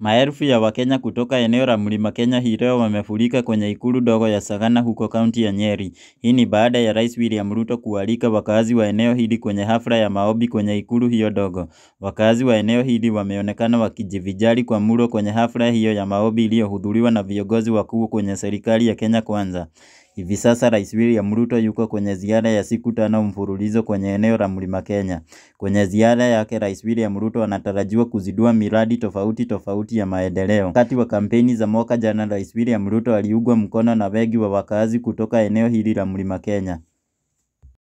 Maelfu ya wakenya kutoka eneo la mlima Kenya hii leo wamefurika kwenye ikulu dogo ya Sagana huko kaunti ya Nyeri. Hii ni baada ya Rais William Ruto kualika wakazi wa eneo hili kwenye hafla ya maombi kwenye ikulu hiyo dogo. Wakazi wa eneo hili wameonekana wakijivijali kwa mlo kwenye hafla hiyo ya maombi iliyohudhuriwa na viongozi wakuu kwenye serikali ya Kenya Kwanza. Hivi sasa Rais William Ruto yuko kwenye ziara ya siku tano mfululizo kwenye eneo la Mlima Kenya. Kwenye ziara yake, Rais William Ruto anatarajiwa kuzindua miradi tofauti tofauti ya maendeleo. Wakati wa kampeni za mwaka jana, Rais William Ruto aliungwa mkono na wengi wa wakazi kutoka eneo hili la Mlima Kenya.